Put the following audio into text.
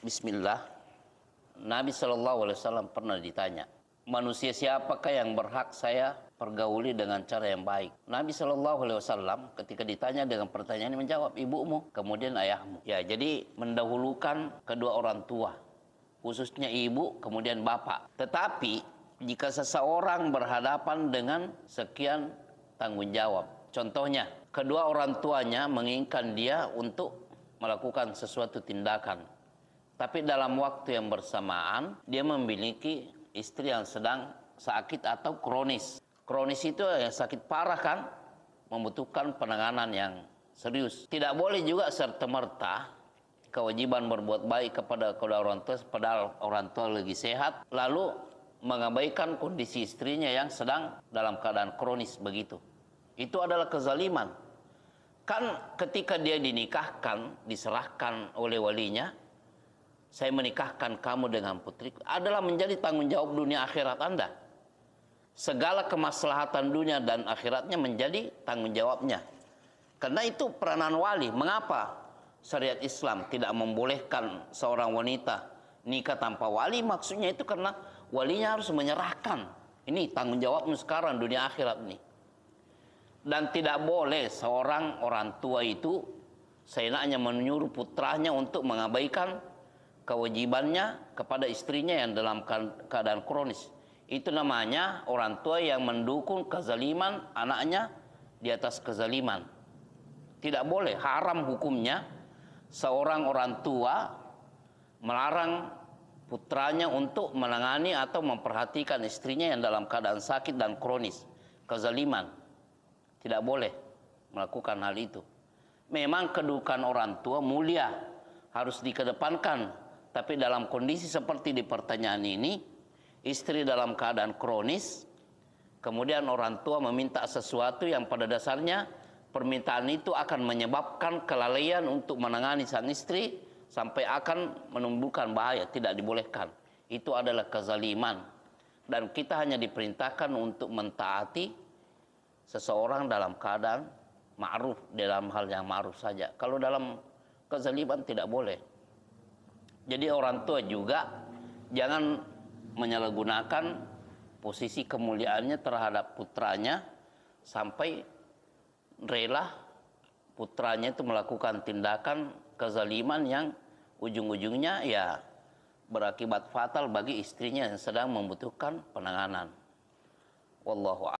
Bismillah, Nabi Shallallahu Alaihi Wasallam pernah ditanya, manusia siapakah yang berhak saya pergauli dengan cara yang baik? Nabi Shallallahu Alaihi Wasallam ketika ditanya dengan pertanyaan ini menjawab ibumu, kemudian ayahmu. Ya, jadi mendahulukan kedua orang tua, khususnya ibu, kemudian bapak. Tetapi jika seseorang berhadapan dengan sekian tanggung jawab, contohnya kedua orang tuanya menginginkan dia untuk melakukan sesuatu tindakan tapi dalam waktu yang bersamaan dia memiliki istri yang sedang sakit atau kronis. Kronis itu yang sakit parah kan membutuhkan penanganan yang serius. Tidak boleh juga serta-merta kewajiban berbuat baik kepada kedua orang tua padahal orang tua lagi sehat lalu mengabaikan kondisi istrinya yang sedang dalam keadaan kronis begitu. Itu adalah kezaliman. Kan ketika dia dinikahkan, diserahkan oleh walinya, saya menikahkan kamu dengan putriku adalah menjadi tanggung jawab dunia akhirat Anda. Segala kemaslahatan dunia dan akhiratnya menjadi tanggung jawabnya. Karena itu peranan wali. Mengapa syariat Islam tidak membolehkan seorang wanita nikah tanpa wali? Maksudnya itu karena walinya harus menyerahkan. Ini tanggung jawabmu sekarang dunia akhirat ini. Dan tidak boleh seorang orang tua itu seenaknya menyuruh putranya untuk mengabaikan kewajibannya kepada istrinya yang dalam kan-, keadaan kronis. Itu namanya orang tua yang mendukung kezaliman anaknya di atas kezaliman. Tidak boleh, haram hukumnya seorang orang tua melarang putranya untuk menangani atau memperhatikan istrinya yang dalam keadaan sakit dan kronis, kezaliman. Tidak boleh melakukan hal itu. Memang kedudukan orang tua mulia harus dikedepankan tapi dalam kondisi seperti di pertanyaan ini, istri dalam keadaan kronis, kemudian orang tua meminta sesuatu yang pada dasarnya permintaan itu akan menyebabkan kelalaian untuk menangani sang istri sampai akan menumbuhkan bahaya, tidak dibolehkan. Itu adalah kezaliman. Dan kita hanya diperintahkan untuk mentaati seseorang dalam keadaan ma'ruf, dalam hal yang ma'ruf saja. Kalau dalam kezaliman tidak boleh. Jadi orang tua juga jangan menyalahgunakan posisi kemuliaannya terhadap putranya sampai rela putranya itu melakukan tindakan kezaliman yang ujung-ujungnya ya berakibat fatal bagi istrinya yang sedang membutuhkan penanganan. Wallahu